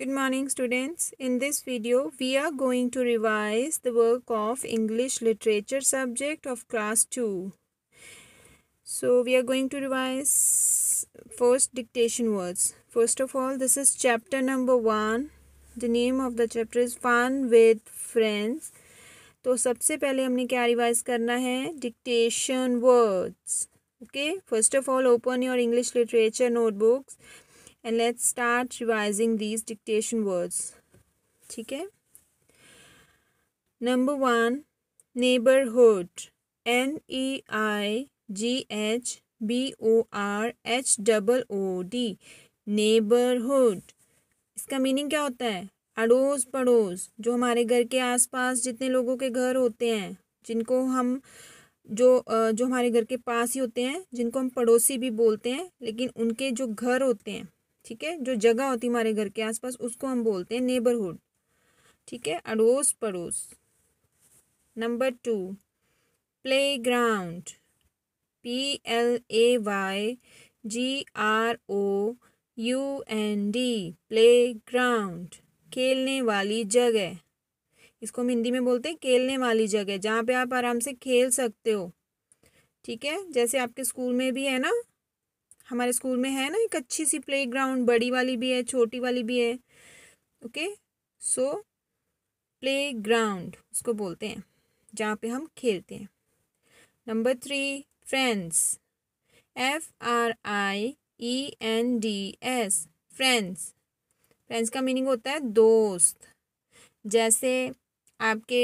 Good morning students. In this video, we are going to revise the work of English literature subject of class 2. So we are going to revise first dictation words. First of all, this is chapter number 1. The name of the chapter is Fun with Friends. तो सबसे पहले हमने क्या revise करना है dictation words okay first of all open your English literature notebooks and let's start revising these dictation words ठीक है number one neighbourhood N E I G H B O R H double O D neighbourhood इसका meaning क्या होता है अड़ोस पड़ोस जो हमारे घर के आसपास जितने लोगों के घर होते हैं जिनको हम जो जो हमारे घर के पास ही होते हैं जिनको हम पड़ोसी भी बोलते हैं लेकिन उनके जो घर होते हैं ठीक है जो जगह होती है हमारे घर के आसपास उसको हम बोलते हैं नेबरहुड ठीक है अड़ोस पड़ोस number two playground P L A Y G R O U N D playground खेलने वाली जगह इसको हम हिंदी में बोलते हैं खेलने वाली जगह जहाँ पे आप आराम से खेल सकते हो ठीक है जैसे आपके स्कूल में भी है ना हमारे स्कूल में है ना एक अच्छी सी प्ले ग्राउंड बड़ी वाली भी है छोटी वाली भी है ओके सो प्ले ग्राउंड उसको बोलते हैं जहाँ पे हम खेलते हैं number three friends F R I E N D S friends friends का मीनिंग होता है दोस्त जैसे आपके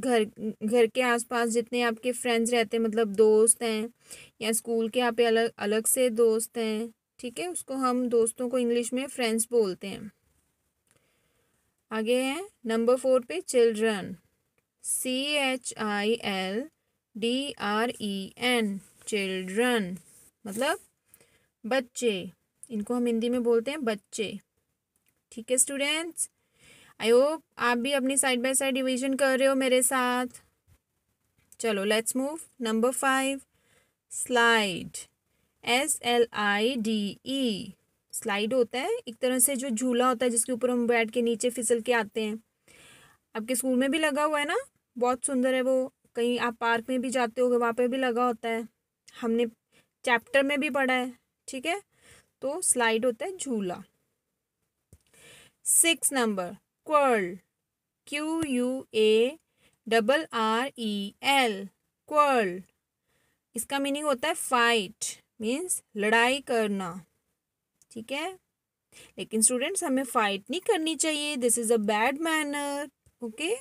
घर घर के आसपास जितने आपके फ्रेंड्स रहते हैं मतलब दोस्त हैं या स्कूल के आप अलग अलग से दोस्त हैं ठीक है उसको हम दोस्तों को इंग्लिश में फ्रेंड्स बोलते हैं आगे है नंबर फोर पे children C H I L D R E N children मतलब बच्चे इनको हम हिंदी में बोलते हैं बच्चे ठीक है स्टूडेंट्स आई होप आप भी अपनी साइड बाय साइड डिवीजन कर रहे हो मेरे साथ चलो let's move number five slide S L I D E slide होता है एक तरह से जो झूला होता है जिसके ऊपर हम बैठ के नीचे फिसल के आते हैं आपके स्कूल में भी लगा हुआ है ना बहुत सुंदर है वो कहीं आप पार्क में भी जाते हो वहाँ पर भी लगा होता है हमने चैप्टर में भी पढ़ा है ठीक है तो स्लाइड होता है झूला six number quarrel Q U A double R E L quarrel इसका मीनिंग होता है फाइट मीन्स लड़ाई करना ठीक है लेकिन स्टूडेंट्स हमें फाइट नहीं करनी चाहिए this is a bad manner okay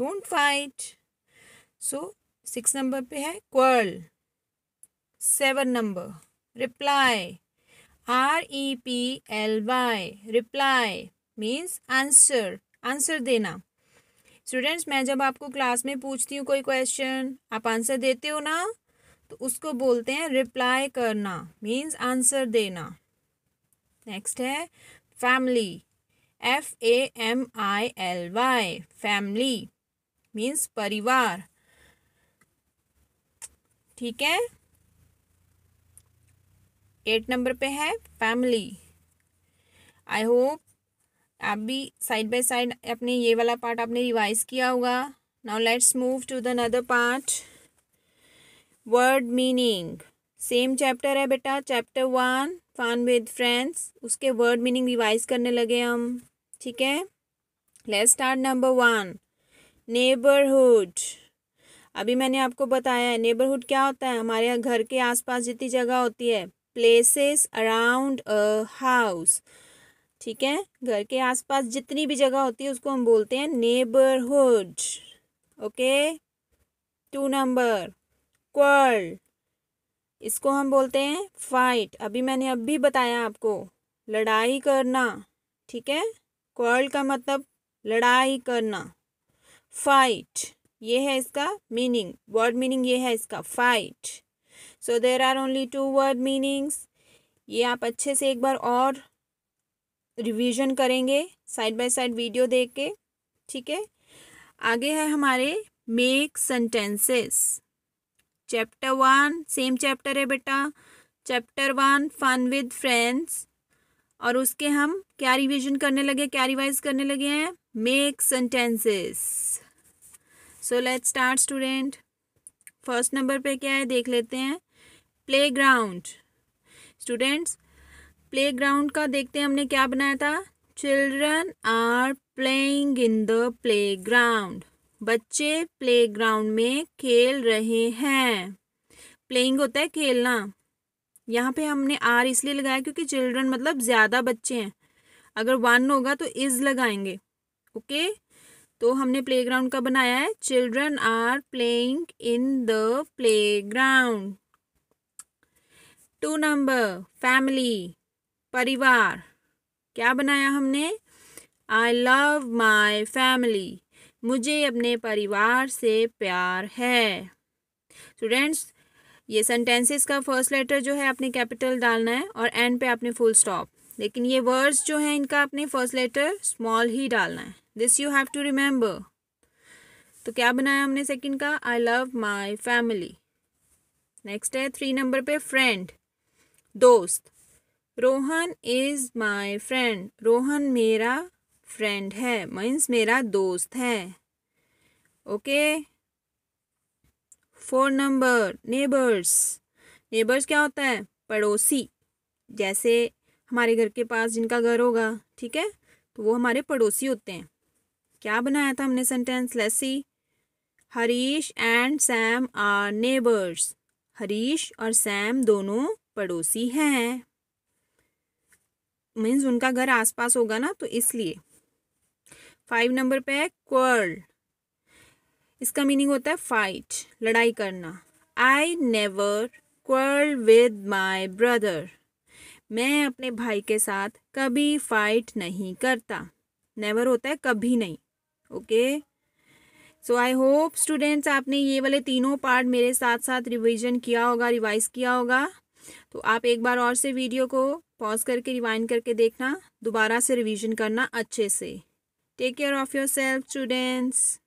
don't fight so six number पे है quarrel seven number reply R E P L Y reply means answer answer देना स्टूडेंट्स मैं जब आपको क्लास में पूछती हूँ कोई क्वेश्चन आप आंसर देते हो ना तो उसको बोलते हैं रिप्लाई करना मीन्स आंसर देना नेक्स्ट है family F A M I L Y family means परिवार ठीक है एट नंबर पे है फैमिली आई होप आप भी साइड बाय साइड अपने ये वाला पार्ट आपने रिवाइज किया होगा now let's move to the another part word meaning same chapter है बेटा chapter one fun with friends उसके वर्ड मीनिंग रिवाइज करने लगे हम ठीक है let's start number one neighbourhood अभी मैंने आपको बताया है नेबरहुड क्या होता है हमारे यहाँ घर के आसपास जितनी जगह होती है प्लेसेस अराउंड अ हाउस ठीक है घर के आसपास जितनी भी जगह होती है उसको हम बोलते हैं neighbourhood okay two number quarrel इसको हम बोलते हैं फाइट अभी मैंने अब भी बताया आपको लड़ाई करना ठीक है क्वर्ल का मतलब लड़ाई करना फाइट ये है इसका मीनिंग वर्ड मीनिंग ये है इसका fight so there are only two word meanings ये आप अच्छे से एक बार और रिवीजन करेंगे साइड बाय साइड वीडियो देख के ठीक है आगे है हमारे make sentences chapter one same chapter है बेटा chapter one fun with friends और उसके हम क्या रिवीजन करने लगे क्या रिवाइज करने लगे हैं make sentences so let's start student first number पे क्या है देख लेते हैं प्लेग्राउंड स्टूडेंट्स प्ले ग्राउंड का देखते हैं हमने क्या बनाया था children are playing in the playground बच्चे प्ले ग्राउंड में खेल रहे हैं प्लेइंग होता है खेलना यहाँ पे हमने आर इसलिए लगाया क्योंकि चिल्ड्रन मतलब ज़्यादा बच्चे हैं अगर वन होगा तो इज़ लगाएंगे ओके तो हमने प्ले ग्राउंड का बनाया है children are playing in the playground two number family परिवार क्या बनाया हमने आई लव माई फैमिली मुझे अपने परिवार से प्यार है स्टूडेंट्स ये सेंटेंसेस का फर्स्ट लेटर जो है आपने कैपिटल डालना है और एंड पे आपने फुल स्टॉप लेकिन ये वर्ड्स जो है इनका आपने फर्स्ट लेटर स्मॉल ही डालना है this you have to remember तो क्या बनाया हमने सेकंड का I love my family next है थ्री नंबर पे फ्रेंड दोस्त Rohan is my friend Rohan मेरा फ्रेंड है मीन्स मेरा दोस्त है okay four number neighbours neighbours क्या होता है पड़ोसी जैसे हमारे घर के पास जिनका घर होगा ठीक है तो वो हमारे पड़ोसी होते हैं क्या बनाया था हमने sentence let's see Harish and Sam are neighbours Harish और सैम दोनों पड़ोसी हैं मीन्स उनका घर आसपास होगा ना तो इसलिए फाइव नंबर पे है क्वर्ल इसका मीनिंग होता है फाइट लड़ाई करना I never quarrel with my brother मैं अपने भाई के साथ कभी फाइट नहीं करता नेवर होता है कभी नहीं okay so I hope students आपने ये वाले तीनों पार्ट मेरे साथ साथ रिवीजन किया होगा रिवाइज किया होगा तो आप एक बार और से वीडियो को पॉज करके रिवाइंड करके देखना दोबारा से रिवीजन करना अच्छे से take care of yourself students